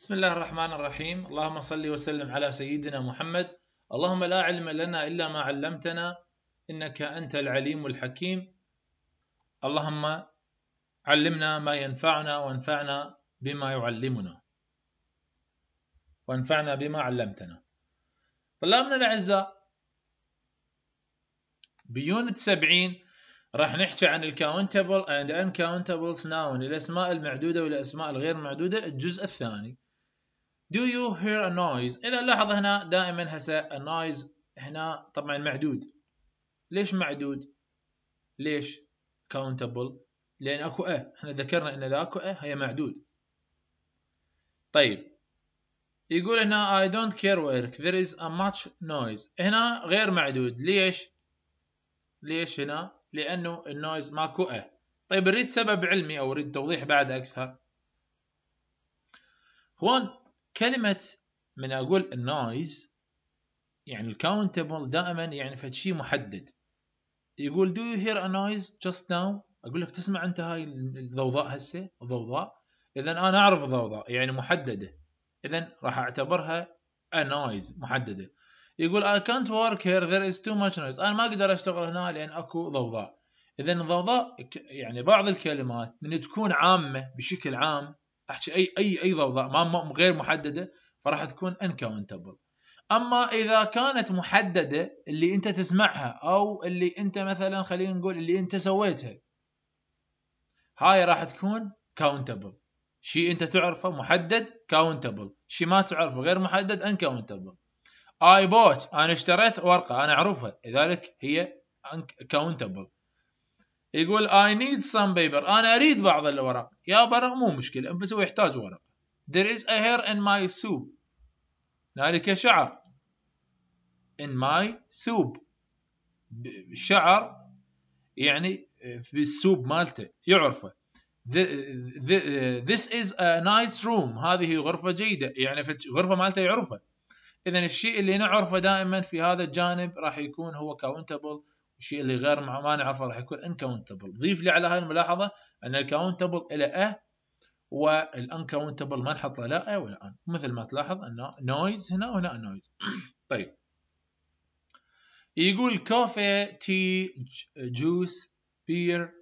بسم الله الرحمن الرحيم اللهم صل وسلم على سيدنا محمد اللهم لا علم لنا إلا ما علمتنا إنك أنت العليم الحكيم اللهم علمنا ما ينفعنا وانفعنا بما يعلمنا وانفعنا بما علمتنا طلابنا الأعزاء بيونت 70 راح نحكي عن الكاونتبل اند انكاونتبل ناون الاسماء المعدوده والاسماء الغير معدوده الجزء الثاني Do you hear a noise إذا لاحظ هنا دائما هسه a noise هنا طبعا معدود ليش معدود ليش countable لأن أكو اه، احنا ذكرنا أن اكو اه هي معدود طيب يقول هنا I don't care work there is a much noise هنا غير معدود ليش ليش هنا لأنه النويز ماكو اه. طيب نريد سبب علمي أو نريد توضيح بعد أكثر اخوان كلمه من اقول النايز يعني الكاونتبل دائما يعني فد شيء محدد يقول دو يو هير ا noise جاست ناو اقول لك تسمع انت هاي الضوضاء هسه الضوضاء اذا انا اعرف الضوضاء يعني محدده اذا راح اعتبرها ا noise محدده يقول I can't work here there is too much noise انا ما اقدر اشتغل هنا لان اكو ضوضاء اذا الضوضاء يعني بعض الكلمات من تكون عامه بشكل عام احكي اي اي اي ضوضاء ما غير محدده فراح تكون انكاونتبل اما اذا كانت محدده اللي انت تسمعها او اللي انت مثلا خلينا نقول اللي انت سويتها هاي راح تكون كاونتبل شيء انت تعرفه محدد كاونتبل شيء ما تعرفه غير محدد انكاونتبل اي بوت انا اشتريت ورقه انا اعرفها لذلك هي كاونتبل يقول I need some paper أنا أريد بعض الورق يا برغ مو مشكلة بس هو يحتاج ورق There is a hair in my soup ذلك شعر in my soup شعر يعني في السوب مالته يعرفه this is a nice room هذه غرفة جيدة يعني غرفة مالته يعرفه إذا الشيء اللي نعرفه دائما في هذا الجانب راح يكون هو countable الشيء اللي غير ما نعرفه راح يكون انكاونتبل ضيف لي على هاي الملاحظه ان الكاونتبل الى ا والانكاونتبل ما نحط له لا ا ولا ان مثل ما تلاحظ انه نويز هنا وهنا نويز طيب يقول كوفي تي جوس بير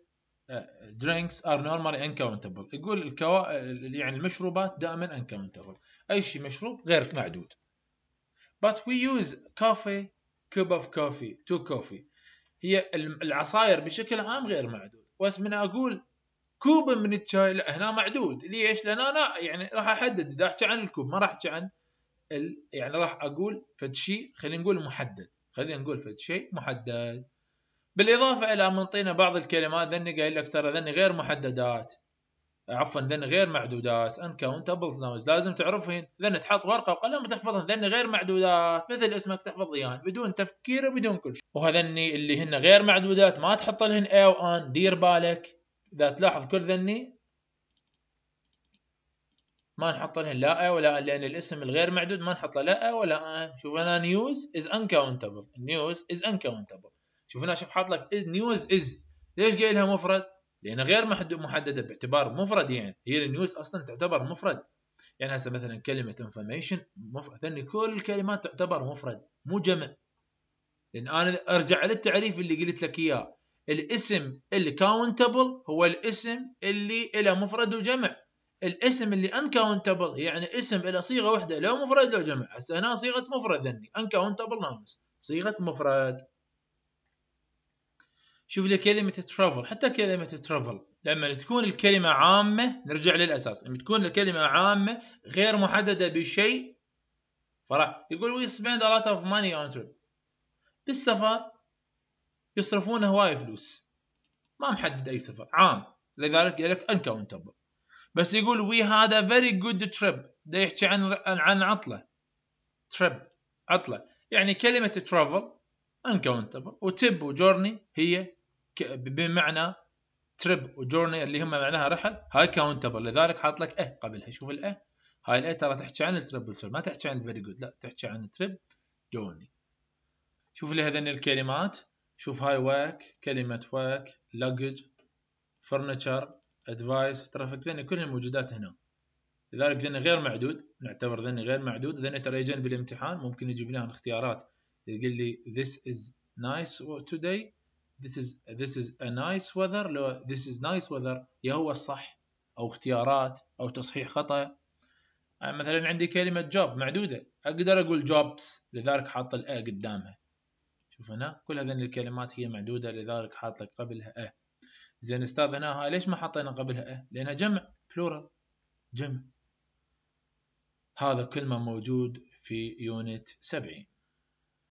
درينكس ار نورمالي انكاونتبل يقول الكو... يعني المشروبات دائما انكاونتبل اي شيء مشروب غير معدود but we use coffee cup of coffee to coffee هي العصاير بشكل عام غير معدود بس من اقول كوب من الشاي لا هنا معدود ليش؟ لان انا يعني راح احدد اذا احكي عن الكوب ما راح احكي عن ال... يعني راح اقول فد شيء خلينا نقول محدد خلينا نقول فد شيء محدد بالاضافه الى منطينا بعض الكلمات ذني قايل لك ترى ذني غير محددات عفوا ذن غير معدودات انكاونتبل ناونز لازم تعرفهن ذن تحط ورقه وقلم وتحفظهن ذن غير معدودات مثل اسمك تحفظ اياهن بدون تفكير وبدون كل شيء وهذني اللي هن غير معدودات ما تحط لهن اي وان دير بالك اذا تلاحظ كل ذني ما نحط لهن لا اي ولا ان لان الاسم الغير معدود ما نحط له لا اي ولا ان شوف هنا نيوز از انكاونتبل نيوز از انكاونتبل شوف هنا شوف حاط لك نيوز از ليش قايلها مفرد لانها غير محدده باعتبار مفرد يعني هي النيوز اصلا تعتبر مفرد يعني هسه مثلا كلمه انفورميشن مفرد كل الكلمات تعتبر مفرد مو جمع لان انا ارجع للتعريف اللي قلت لك اياه الاسم الكاونتبل هو الاسم اللي له مفرد وجمع الاسم اللي انكاونتبل يعني اسم له صيغه واحده لو مفرد لو جمع هسه هنا صيغه مفرد ذني انكاونتبل نامس صيغه مفرد شوف لي كلمه ترافل حتى كلمه ترافل لما تكون الكلمه عامه نرجع للاساس لما تكون الكلمه عامه غير محدده بشيء فراح يقول وي سبيند ا لوت اوف ماني اون بالسفر يصرفون هواي فلوس ما محدد اي سفر عام لذلك قال لك انكاونتبل بس يقول وي هاد ا فيري جود تريب ده يحكي عن عن عطله تريب عطله يعني كلمه ترافل انكاونتبل وتب وجورني هي بمعنى تريب وجورني اللي هم معناها رحل هاي كاونتبل لذلك حاط لك اه قبلها شوف الاه هاي الاه ترى تحكي عن التريب ما تحكي عن الفيري جود لا تحكي عن التريب جورني شوف لي هذين الكلمات شوف هاي واك كلمة واك لجج فرنتشر ادفايس ترافيك فكذني كل الموجودات هنا لذلك ذني غير معدود نعتبر ذني غير معدود ذني ترى يجن بالامتحان ممكن يجيب لهم اختيارات يقول لي this is nice today this is this is a nice weather لو this is nice weather يا هو الصح او اختيارات او تصحيح خطا آه، مثلا عندي كلمة job معدودة أقدر أقول jobs لذلك حاط الأ قدامها شوف هنا كل هذه الكلمات هي معدودة لذلك حاط لك قبلها أ زين أستاذ هنا ها ليش ما حطينا قبلها أ لأنها جمع plural جمع هذا كل ما موجود في يونت 70